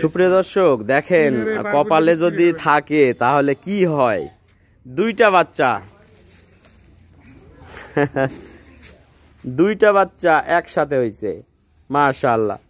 সুপ্রিয় দর্শক দেখেন কপালে যদি থাকে তাহলে কি হয় দুইটা বাচ্চা দুইটা বাচ্চা একসাথে হয়েছে মাশাল্লাহ